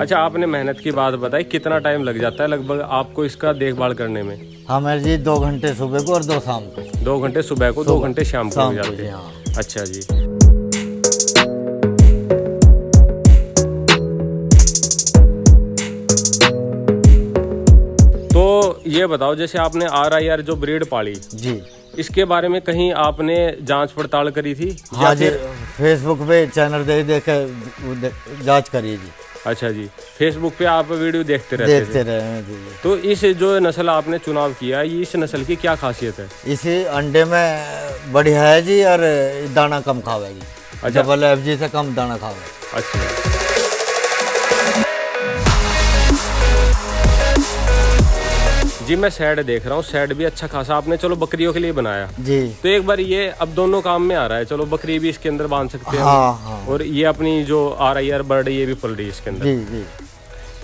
अच्छा आपने मेहनत की बात बताई कितना टाइम लग जाता है लगभग आपको इसका देखभाल करने में हाँ जी दो घंटे सुबह को और दो शाम को दो घंटे सुबह को दो घंटे शाम को लग जाते हैं हाँ। अच्छा जी तो ये बताओ जैसे आपने आर आई आर जो ब्रीड पाली जी इसके बारे में कहीं आपने जांच पड़ताल करी थी हाँ जी फेसबुक पे चैनल देख देख जांच करी जी अच्छा जी फेसबुक पे आप वीडियो देखते रहते देखते रहे तो इस जो नस्ल आपने चुनाव किया है इस नस्ल की क्या खासियत है इसे अंडे में बढ़िया है जी और दाना कम जी अच्छा डबल एफ जी से कम दाना खावे अच्छा जी मैं सैड देख रहा हूँ सैड भी अच्छा खासा आपने चलो बकरियों के लिए बनाया जी तो एक बार ये अब दोनों काम में आ रहा है चलो बकरी भी इसके अंदर बांध सकते हैं हाँ, हाँ। और ये अपनी जो आर आई आर बर्ड ये भी पल रही है इसके अंदर जी जी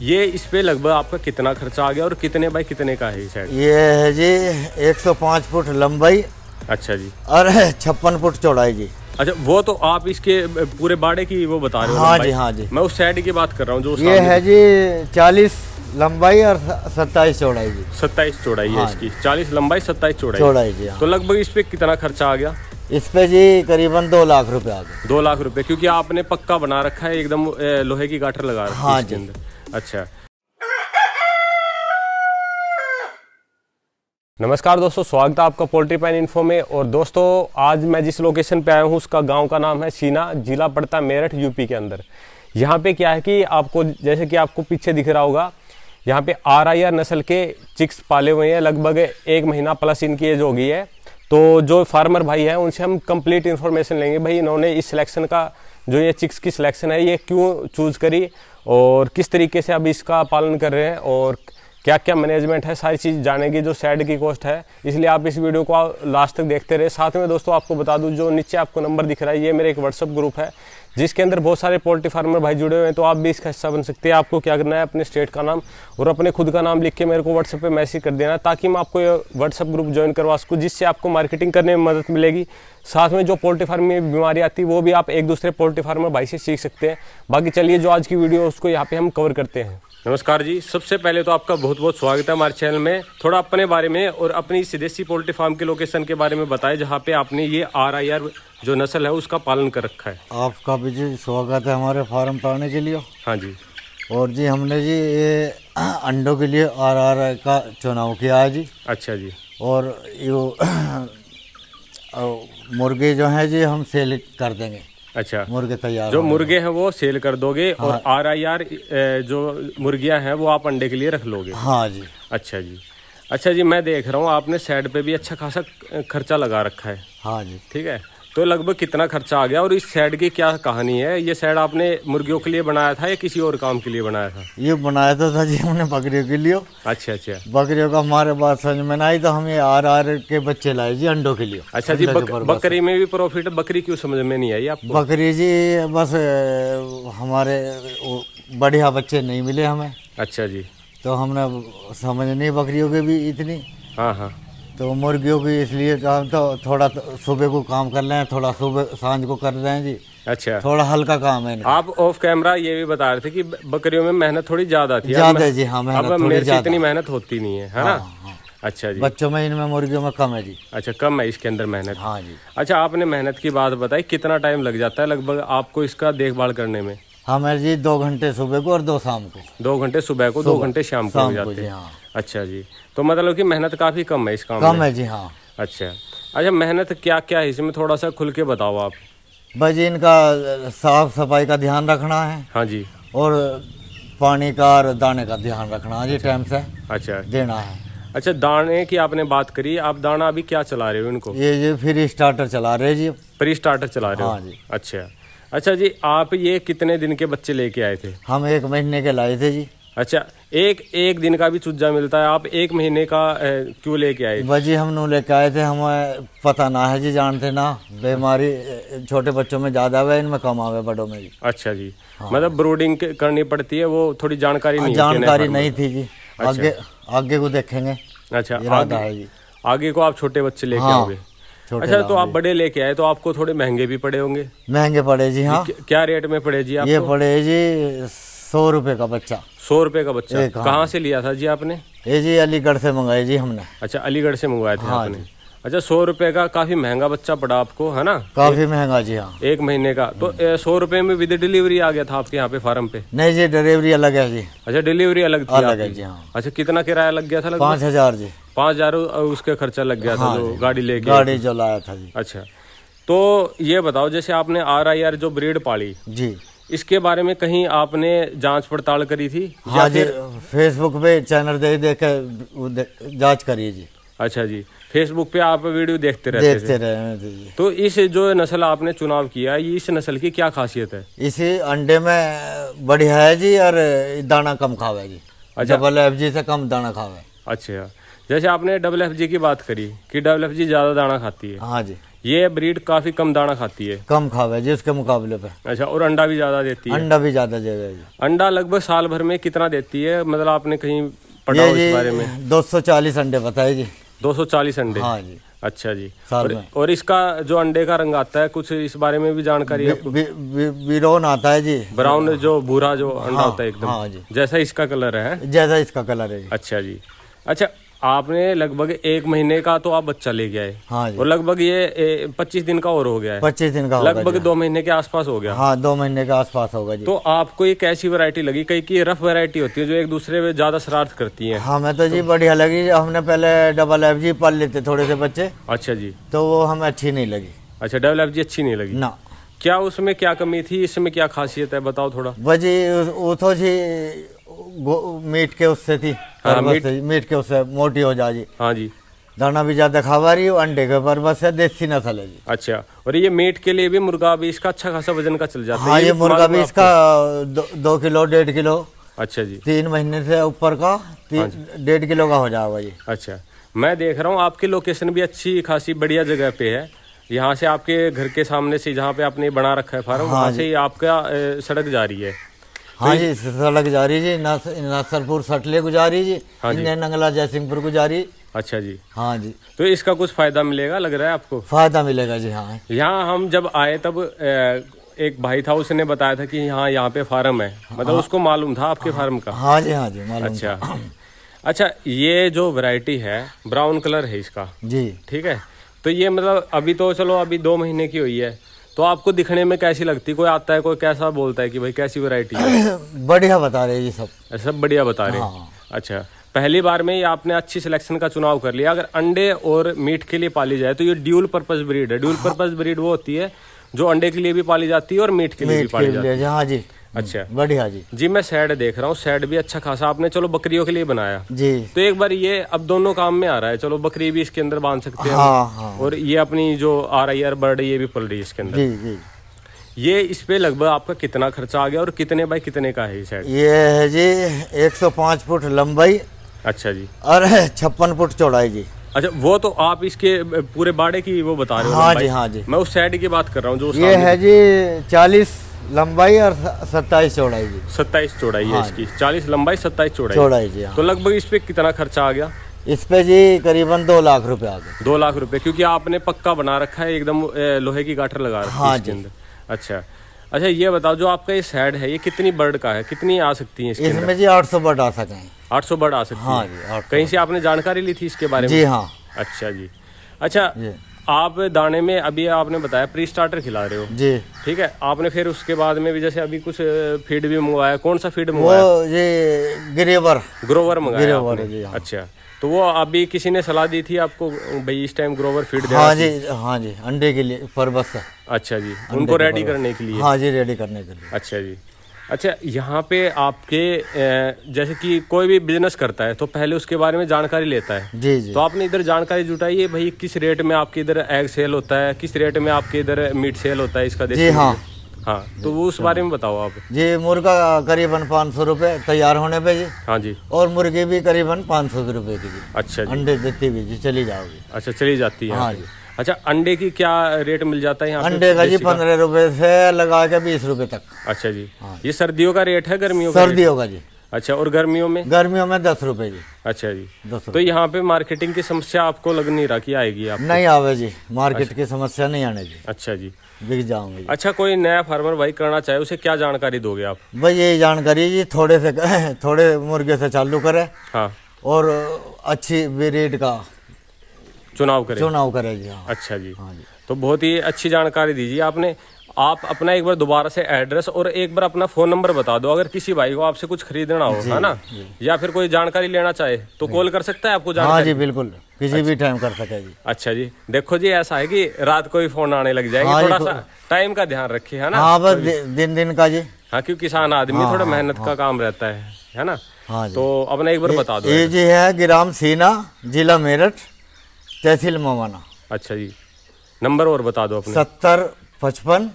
ये इस पे लगभग आपका कितना खर्चा आ गया और कितने बाई कितने का है सैड ये है जी 105 फुट लंबाई अच्छा जी और छप्पन फुट चौड़ाई जी अच्छा वो तो आप इसके पूरे बाड़े की वो बता रहे हो हाँ जी हाँ जी मैं उस साइड की बात कर रहा हूँ जो ये है जी चालीस लंबाई और सत्ताईस चौड़ाई जी सत्ताईस चौड़ाई हाँ। है इसकी चालीस लंबाई सत्ताईस चौड़ाई चौड़ाई जी हाँ। तो लगभग इस पे कितना खर्चा आ गया इस पे जी करीबन दो लाख रुपए आ गया दो लाख रुपए क्योंकि आपने पक्का बना रखा है एकदम लोहे की गाठर लगा रखी हाँ जी अच्छा नमस्कार दोस्तों स्वागत है आपका पोल्ट्री पैन इन्फो में और दोस्तों आज मैं जिस लोकेशन पे आया हूँ उसका गांव का नाम है सीना जिला पड़ता मेरठ यूपी के अंदर यहाँ पे क्या है कि आपको जैसे कि आपको पीछे दिख रहा होगा यहाँ पे आर आई आर नस्ल के चिक्स पाले हुए हैं लगभग एक महीना प्लस इनकी एज होगी है तो जो फार्मर भाई हैं उनसे हम कंप्लीट इन्फॉर्मेशन लेंगे भाई इन्होंने इस सिलेक्शन का जो ये चिक्स की सिलेक्शन है ये क्यों चूज़ करी और किस तरीके से अब इसका पालन कर रहे हैं और क्या क्या मैनेजमेंट है सारी चीज़ जानेंगे जो सैड की कॉस्ट है इसलिए आप इस वीडियो को लास्ट तक देखते रहे साथ में दोस्तों आपको बता दूँ जो नीचे आपको नंबर दिख रहा है ये मेरे एक व्हाट्सअप ग्रुप है जिसके अंदर बहुत सारे पोल्ट्री फार्मर भाई जुड़े हुए हैं तो आप भी इसका हिस्सा बन सकते हैं आपको क्या करना है अपने स्टेट का नाम और अपने खुद का नाम लिख के मेरे को व्हाट्सएप पर मैसेज कर देना ताकि मैं आपको व्हाट्सएप ग्रुप ज्वाइन करवा सकूँ जिससे आपको मार्केटिंग करने में मदद मिलेगी साथ में जो पोल्ट्री फार्म में बीमारी आती है वो भी आप एक दूसरे पोल्ट्री फार्मर भाई से सीख सकते हैं बाकी चलिए जो आज की वीडियो उसको यहाँ पे हम कवर करते हैं नमस्कार जी सबसे पहले तो आपका बहुत बहुत स्वागत है हमारे चैनल में थोड़ा अपने बारे में और अपनी स्वदेशी पोल्ट्री फार्म के लोकेशन के बारे में बताएं जहाँ पे आपने ये आर जो नस्ल है उसका पालन कर रखा है आपका भी जी स्वागत है हमारे फार्म पर आने के लिए हाँ जी और जी हमने जी ये अंडों के लिए आर का चुनाव किया है जी अच्छा जी और यो और मुर्गे जो है जी हम सेल कर देंगे अच्छा मुर्गे तैयार जो मुर्गे हैं वो सेल कर दोगे हाँ। और आर आई आर जो मुर्गियां हैं वो आप अंडे के लिए रख लोगे हाँ जी अच्छा जी अच्छा जी मैं देख रहा हूँ आपने साइड पे भी अच्छा खासा खर्चा लगा रखा है हाँ जी ठीक है तो लगभग कितना खर्चा आ गया और इस शेड की क्या कहानी है ये शेड आपने मुर्गियों के लिए बनाया था या किसी और काम के लिए बनाया था ये बनाया तो था जी हमने बकरियों के लिए अच्छा अच्छा बकरियों का हमारे पास समझ में आई तो हम ये आर आर के बच्चे लाए जी अंडों के लिए अच्छा जी बक, बकरी में भी प्रॉफिट बकरी क्यों समझ में नहीं आई आप बकरी जी बस हमारे बढ़िया बच्चे नहीं मिले हमें अच्छा जी तो हमने समझ नहीं बकरियों के भी इतनी हाँ हाँ तो मुर्गियों भी इसलिए काम तो थोड़ा तो सुबह को काम कर रहे हैं थोड़ा सुबह सांझ को कर रहे हैं जी अच्छा थोड़ा हल्का काम है आप ऑफ कैमरा ये भी बता रहे थे कि बकरियों में मेहनत थोड़ी ज्यादा थी ज्यादा जी हाँ मेहनत थोड़ी ज्यादा इतनी मेहनत होती नहीं है हाँ, हाँ, अच्छा जी बच्चों में इनमें मुर्गियों में कम है जी अच्छा कम है इसके अंदर मेहनत हाँ जी अच्छा आपने मेहनत की बात बताई कितना टाइम लग जाता है लगभग आपको इसका देखभाल करने में हमें हाँ, जी दो घंटे सुबह को और दो शाम को दो घंटे सुबह को दो घंटे शाम को जाते हैं हाँ। अच्छा जी तो मतलब कि मेहनत काफ़ी कम है इस काम कम में है जी हाँ अच्छा अच्छा मेहनत क्या क्या है इसमें थोड़ा सा खुल के बताओ आप भाई जी इनका साफ सफाई का ध्यान रखना है हाँ जी और पानी का और दाने का ध्यान रखना है जी अच्छा। टाइम से अच्छा देना है अच्छा दाने की आपने बात करी आप दाना अभी क्या चला रहे हो इनको ये जी फिर स्टार्टर चला रहे जी फिर स्टार्टर चला रहे हाँ जी अच्छा अच्छा जी आप ये कितने दिन के बच्चे लेके आए थे हम एक महीने के लाए थे जी अच्छा एक एक दिन का भी चुज्जा मिलता है आप एक महीने का क्यों लेके आए भाजी हम नू लेके आए थे हमें पता ना है जी जानते ना बीमारी छोटे बच्चों में ज़्यादा है इनमें कम आवे बड़ों में अच्छा जी हाँ। मतलब ब्रूडिंग करनी पड़ती है वो थोड़ी जानकारी नहीं जानकारी नहीं थी जी अच्छा। आगे आगे को देखेंगे अच्छा आगे, आगे को आप छोटे बच्चे लेके हाँ, आओगे अच्छा तो आप बड़े लेके आए तो आपको थोड़े महंगे भी पड़े होंगे महंगे पड़े जी हाँ क्या रेट में पड़े जी ये पड़े जी सौ रुपए का बच्चा सौ रुपए का बच्चा हाँ। कहाँ से लिया था जी आपने ये जी अलीगढ़ से मंगाए जी हमने अच्छा अलीगढ़ से मंगवाया था हाँ आपने अच्छा सौ रुपए का काफी महंगा बच्चा पड़ा आपको है ना काफी महंगा जी हाँ एक महीने का तो हम्म। सौ रुपए में विद डिलीवरी आ गया था आपके यहाँ पे फार्म पे नहीं जी डिलीवरी अलग है जी अच्छा डिलीवरी अलग थी अलग है जी हाँ अच्छा कितना किराया लग गया था पाँच हजार जी पाँच हजार उसके खर्चा लग गया हाँ था जो गाड़ी लेके गाड़ी जो लाया था जी अच्छा तो ये बताओ जैसे आपने आर आई आर जो ब्रीड पाली जी इसके बारे में कहीं आपने जांच पड़ताल करी थी हाँ जी फेसबुक पे चैनल देख देख कर जाँच करिए जी अच्छा जी फेसबुक पे आप वीडियो देखते रहते देखते रहे तो इस जो नस्ल आपने चुनाव किया ये इस नस्ल की क्या खासियत है इसे अंडे में बढ़िया है जी और दाना कम खावे जी अच्छा डबल एफ जी से कम दाना खावे अच्छा जैसे आपने डबल एफ जी की बात करी कि डबल एफ जी ज़्यादा दाना खाती है हाँ जी ये ब्रीड काफी कम दाना खाती है कम खावे जिसके मुकाबले पे अच्छा और अंडा भी ज्यादा देती है अंडा भी ज्यादा देवे अंडा लगभग साल भर में कितना देती है मतलब आपने कहीं पढ़ा इस बारे में 240 अंडे बताए जी 240 अंडे हाँ जी अच्छा जी और, और इसका जो अंडे का रंग आता है कुछ इस बारे में भी जानकारी ब्राउन आता है जी ब्राउन जो भूरा जो अंडा हाँ, होता है एकदम हाँ जी जैसा इसका कलर है जैसा इसका कलर है अच्छा जी अच्छा आपने लगभग एक महीने का तो आप बच्चा ले गया है हाँ और लगभग ये पच्चीस दिन का और हो गया है पच्चीस दिन का लगभग दो महीने के आसपास हो गया हाँ दो महीने के आसपास होगा जी तो आपको ये कैसी वैरायटी लगी कई की रफ वैरायटी होती है जो एक दूसरे में ज्यादा शरारत करती है हमें हाँ, तो, तो जी तो- बढ़िया लगी हमने पहले डबल एफ जी पाल लेते थोड़े से बच्चे अच्छा जी तो वो हमें अच्छी नहीं लगी अच्छा डबल एफ जी अच्छी नहीं लगी ना क्या उसमें क्या कमी थी इसमें क्या खासियत है बताओ थोड़ा बजी वो जी तो मीट के उससे थी हाँ, मीट? मीट के उससे मोटी हो जा जी हाँ जी दाना भी ज्यादा खावा रही है अंडे के पर बस देसी नसल है जी अच्छा और ये मीट के लिए भी मुर्गा भी इसका अच्छा खासा वजन का चल जाता है हाँ ये, ये तो मुर्गा भी इसका दो, दो किलो डेढ़ किलो अच्छा जी तीन महीने से ऊपर का हाँ डेढ़ किलो का हो जाएगा ये अच्छा मैं देख रहा हूँ आपकी लोकेशन भी अच्छी खासी बढ़िया जगह पे है यहाँ से आपके घर के सामने से जहाँ पे आपने बना रखा है फार्म हाँ वहाँ से आपका सड़क जा रही है हाँ तो जी सड़क जा रही जी नासरपुर सटले को जा रही जी हाँ जी नंगला जयसिंहपुर को जा रही अच्छा जी हाँ जी तो इसका कुछ फायदा मिलेगा लग रहा है आपको फायदा मिलेगा जी हाँ यहाँ हम जब आए तब एक भाई था उसने बताया था कि हाँ यहाँ पे फार्म है मतलब हाँ, उसको मालूम था आपके हाँ, फार्म का हाँ जी हाँ जी मालूम अच्छा अच्छा ये जो वैरायटी है ब्राउन कलर है इसका जी ठीक है तो ये मतलब अभी तो चलो अभी दो महीने की हुई है तो आपको दिखने में कैसी लगती कोई आता है कोई कैसा बोलता है कि भाई कैसी वैरायटी है बढ़िया बता रहे ये सब सब बढ़िया बता रहे हाँ। अच्छा पहली बार में ये आपने अच्छी सिलेक्शन का चुनाव कर लिया अगर अंडे और मीट के लिए पाली जाए तो ये ड्यूल पर्पज ब्रीड है ड्यूल पर्पज ब्रीड वो होती है जो अंडे के लिए भी पाली जाती है और मीट के लिए भी पाली जाती है हाँ जी हम्म। अच्छा बढ़िया जी जी मैं सैड देख रहा हूँ सैड भी अच्छा खासा आपने चलो बकरियों के लिए बनाया जी तो एक बार ये अब दोनों काम में आ रहा है चलो बकरी भी इसके अंदर बांध सकते हैं हाँ, हाँ। और ये अपनी जो आर आई आर बर्ड ये भी पल रही है इसके अंदर जी जी ये इस पे लगभग आपका कितना खर्चा आ गया और कितने बाय कितने का है ये ये है जी एक फुट लंबाई अच्छा जी और छप्पन फुट चौड़ाई जी अच्छा वो तो आप इसके पूरे बाड़े की वो बता रहे हो हाँ जी हाँ जी मैं उस साइड की बात कर रहा हूँ जो ये है जी चालीस लंबाई और सत्ताईस चौड़ाई जी सत्ताईस चौड़ाई है हाँ इसकी चालीस लंबाई सत्ताईस चौड़ाई चौड़ाई जी हाँ। तो लगभग इस पे कितना खर्चा आ गया इस पे जी करीबन दो लाख रुपए आ गए दो लाख रुपए क्योंकि आपने पक्का बना रखा है एकदम लोहे की गाठर लगा रखी हाँ इसके अच्छा अच्छा ये बताओ जो आपका ये सैड है ये कितनी बर्ड का है कितनी आ सकती है इसके इसमें जी आठ सौ बर्ड आ सके आठ सौ बर्ड आ सकती हाँ जी कहीं से आपने जानकारी ली थी इसके बारे में जी हाँ अच्छा जी अच्छा आप दाने में अभी आपने बताया प्री स्टार्टर खिला रहे हो जी ठीक है आपने फिर उसके बाद में भी जैसे अभी कुछ फीड भी मंगवाया कौन सा फीड मंगवाया ग्रोवर मंगाया हाँ। अच्छा तो वो अभी किसी ने सलाह दी थी आपको भाई इस टाइम ग्रोवर फीड हाँ जी हाँ जी अंडे के लिए पर बस अच्छा जी उनको रेडी करने के लिए हाँ जी रेडी करने के लिए अच्छा जी अच्छा यहाँ पे आपके जैसे कि कोई भी बिजनेस करता है तो पहले उसके बारे में जानकारी लेता है जी जी तो आपने इधर जानकारी जुटाई है भाई किस रेट में आपके इधर एग सेल होता है किस रेट में आपके इधर मीट सेल होता है इसका जी हाँ हाँ तो वो उस बारे हाँ। में बताओ आप जी मुर्गा करीबन पाँच सौ रुपये तैयार होने पे जी हाँ जी और मुर्गी भी करीबन पाँच सौ रुपये की अच्छा अंडे देती भी जी चली जाओगी अच्छा चली जाती है हाँ जी अच्छा अंडे की क्या रेट मिल जाता है यहाँ अंडे का जी पंद्रह रूपए से लगा के बीस रूपए तक अच्छा जी हाँ। ये सर्दियों का रेट है गर्मियों का सर्दियों का जी अच्छा और गर्मियों में गर्मियों में दस रुपए जी अच्छा जी दस तो यहाँ पे मार्केटिंग की समस्या आपको लग नहीं रहा की आएगी आप नहीं आवे जी मार्केट अच्छा। की समस्या नहीं आने जी अच्छा जी बिक जाऊंगे अच्छा कोई नया फार्मर भाई करना चाहे उसे क्या जानकारी दोगे आप भाई ये जानकारी जी थोड़े से थोड़े मुर्गे से चालू करे हाँ और अच्छी रेट का चुनाव करेगी चुनाव करेगी हाँ अच्छा जी हाँ जी तो बहुत ही अच्छी जानकारी दीजिए आपने आप अपना एक बार दोबारा से एड्रेस और एक बार अपना फोन नंबर बता दो अगर किसी भाई को आपसे कुछ खरीदना हो है ना या फिर कोई जानकारी लेना चाहे तो कॉल कर सकता है आपको जानकारी हाँ जी बिल्कुल किसी अच्छा, भी टाइम कर जी अच्छा जी देखो जी ऐसा है कि रात को ही फोन आने लग जाएगी हाँ थोड़ा तो सा टाइम का ध्यान रखिये है ना हाँ, बस दिन दिन का जी हाँ क्यूँ किसान आदमी हाँ, थोड़ा हाँ, मेहनत का काम रहता है है ना हाँ तो अपना एक बार बता दो ये जी है ग्राम सीना जिला मेरठ तहसील मवाना अच्छा जी नंबर और बता दो अपने सत्तर पचपन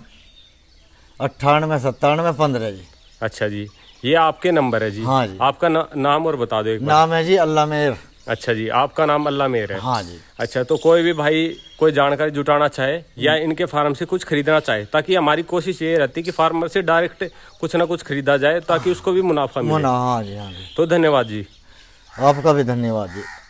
अट्ठानवे सत्तानवे पंद्रह जी अच्छा जी ये आपके नंबर है जी हाँ जी आपका ना, नाम और बता दो एक नाम है जी अल्लाह मेर अच्छा जी आपका नाम अल्लाह मेर है हाँ जी अच्छा तो कोई भी भाई कोई जानकारी जुटाना चाहे या इनके फार्म से कुछ खरीदना चाहे ताकि हमारी कोशिश ये रहती है कि फार्मर से डायरेक्ट कुछ ना कुछ खरीदा जाए ताकि हाँ। उसको भी मुनाफा मिले हाँ जी हाँ जी तो धन्यवाद जी आपका भी धन्यवाद जी